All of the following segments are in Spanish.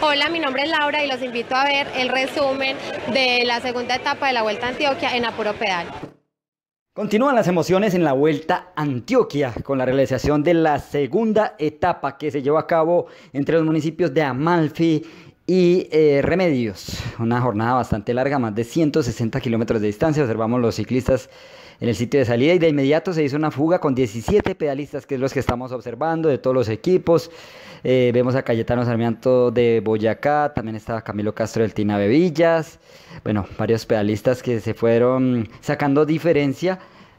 Hola, mi nombre es Laura y los invito a ver el resumen de la segunda etapa de la Vuelta a Antioquia en Apuro Pedal. Continúan las emociones en la Vuelta Antioquia con la realización de la segunda etapa que se llevó a cabo entre los municipios de Amalfi y eh, Remedios, una jornada bastante larga, más de 160 kilómetros de distancia. Observamos los ciclistas en el sitio de salida y de inmediato se hizo una fuga con 17 pedalistas, que es los que estamos observando, de todos los equipos. Eh, vemos a Cayetano Sarmiento de Boyacá, también estaba Camilo Castro del Tina Bebillas, Bueno, varios pedalistas que se fueron sacando diferencia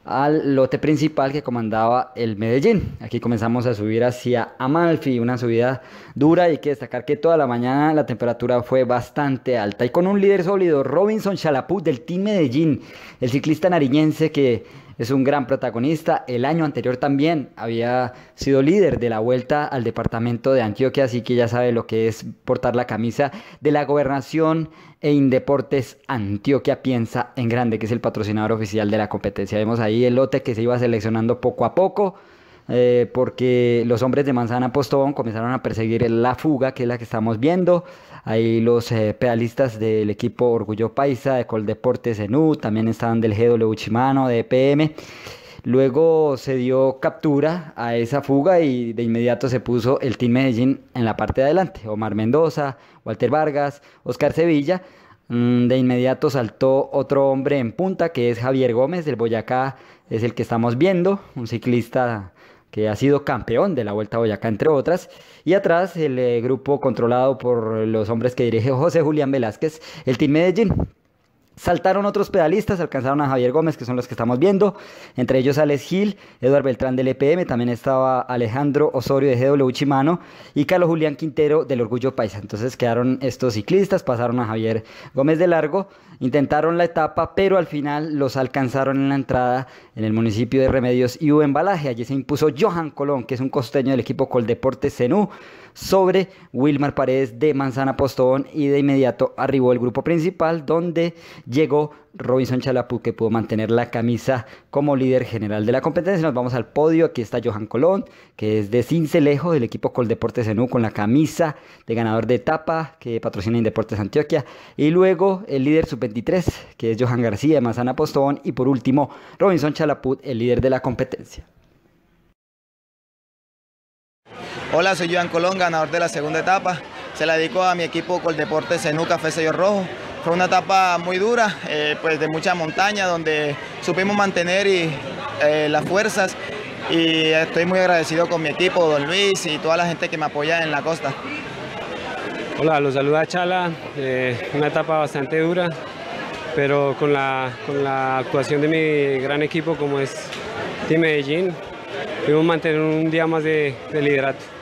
al lote principal que comandaba el Medellín. Aquí comenzamos a subir hacia Amalfi, una subida dura. Hay que destacar que toda la mañana la temperatura fue bastante alta. Y con un líder sólido, Robinson Chalaput del Team Medellín, el ciclista nariñense que es un gran protagonista. El año anterior también había sido líder de la vuelta al departamento de Antioquia, así que ya sabe lo que es portar la camisa de la gobernación e Indeportes Antioquia Piensa en Grande, que es el patrocinador oficial de la competencia. Vemos ahí el lote que se iba seleccionando poco a poco. Eh, porque los hombres de Manzana Postón comenzaron a perseguir la fuga, que es la que estamos viendo. Ahí los eh, pedalistas del equipo Orgullo Paisa, de Coldeportes Zenú, también estaban del GW Chimano, de EPM. Luego se dio captura a esa fuga y de inmediato se puso el Team Medellín en la parte de adelante. Omar Mendoza, Walter Vargas, Oscar Sevilla. Mm, de inmediato saltó otro hombre en punta que es Javier Gómez del Boyacá, es el que estamos viendo, un ciclista que ha sido campeón de la Vuelta a Boyacá, entre otras. Y atrás, el eh, grupo controlado por los hombres que dirige José Julián Velázquez, el Team Medellín, Saltaron otros pedalistas, alcanzaron a Javier Gómez, que son los que estamos viendo, entre ellos Alex Gil, Eduardo Beltrán del EPM, también estaba Alejandro Osorio de GW Uchimano y Carlos Julián Quintero del Orgullo Paisa. Entonces quedaron estos ciclistas, pasaron a Javier Gómez de largo, intentaron la etapa, pero al final los alcanzaron en la entrada en el municipio de Remedios y hubo Embalaje. Allí se impuso Johan Colón, que es un costeño del equipo Coldeporte Zenú, sobre Wilmar Paredes de Manzana Postón y de inmediato arribó el grupo principal donde llegó Robinson Chalaput que pudo mantener la camisa como líder general de la competencia. Nos vamos al podio, aquí está Johan Colón, que es de Cincelejo, del equipo Coldeporte Zenú con la camisa de ganador de etapa que patrocina Indeportes Antioquia. Y luego el líder sub-23, que es Johan García de Mazana Postón Y por último, Robinson Chalaput, el líder de la competencia. Hola, soy Johan Colón, ganador de la segunda etapa. Se la dedico a mi equipo Coldeporte Zenú Café Sello Rojo fue una etapa muy dura, eh, pues de mucha montaña, donde supimos mantener y, eh, las fuerzas y estoy muy agradecido con mi equipo, Don Luis y toda la gente que me apoya en la costa. Hola, los saluda Chala, eh, una etapa bastante dura, pero con la, actuación de mi gran equipo como es Team Medellín, pudimos mantener un día más de, de